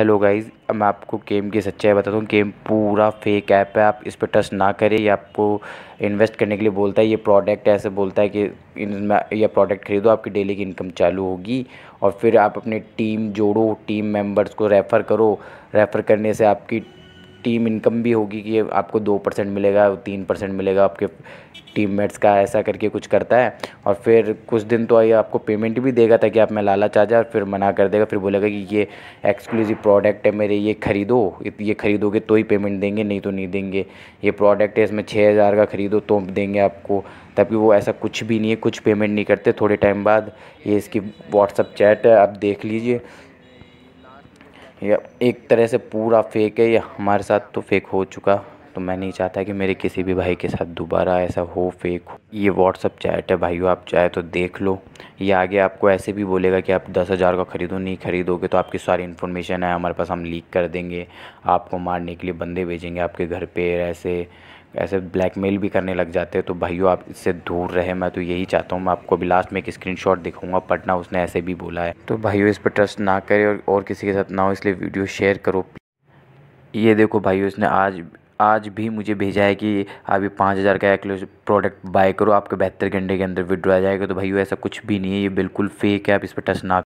hello guys अब मैं आपको गेम की सच्चाई बताता हूँ गेम पूरा फेक ऐप है आप इस पर टच ना करें या आपको इन्वेस्ट करने के लिए बोलता है ये प्रोडक्ट ऐसे बोलता है कि यह प्रोडक्ट खरीदो आपकी डेली की इनकम चालू होगी और फिर आप अपने टीम जोड़ो टीम मेंबर्स को रेफ़र करो रेफ़र करने से आपकी टीम इनकम भी होगी कि आपको दो परसेंट मिलेगा तीन परसेंट मिलेगा आपके टीम मेट्स का ऐसा करके कुछ करता है और फिर कुछ दिन तो आइए आपको पेमेंट भी देगा ताकि आप मैं लालच आ जाए और फिर मना कर देगा फिर बोलेगा कि ये एक्सक्लूसिव प्रोडक्ट है मेरे ये ख़रीदो ये ख़रीदोगे तो ही पेमेंट देंगे नहीं तो नहीं देंगे ये प्रोडक्ट है इसमें छः हज़ार का ख़रीदो तो देंगे आपको तभी वो ऐसा कुछ भी नहीं है कुछ पेमेंट नहीं करते थोड़े टाइम बाद ये इसकी व्हाट्सअप चैट है आप देख लीजिए या एक तरह से पूरा फ़ेक है ये हमारे साथ तो फ़ेक हो चुका तो मैं नहीं चाहता कि मेरे किसी भी भाई के साथ दोबारा ऐसा हो फेक हो ये व्हाट्सअप चैट है भाइयों आप चाहे तो देख लो ये आगे आपको ऐसे भी बोलेगा कि आप दस हज़ार का ख़रीदो नहीं ख़रीदोगे तो आपकी सारी इन्फॉर्मेशन है हमारे पास हम लीक कर देंगे आपको मारने के लिए बंदे भेजेंगे आपके घर पर ऐसे ऐसे ब्लैकमेल भी करने लग जाते हैं तो भाइयों आप इससे दूर रहे मैं तो यही चाहता हूँ मैं आपको अभी लास्ट में एक स्क्रीनशॉट दिखाऊंगा पटना उसने ऐसे भी बोला है तो भाइयों इस पर ट्रस्ट ना करें और, और किसी के साथ ना हो इसलिए वीडियो शेयर करो ये देखो भाइयों इसने आज आज भी मुझे भेजा है कि अभी पाँच हज़ार का एक प्रोडक्ट बाय करो आपके बेहतर घंटे के अंदर विड्रॉ आ जाएगा तो भाई ऐसा कुछ भी नहीं है ये बिल्कुल फेक है आप इस पर टच ना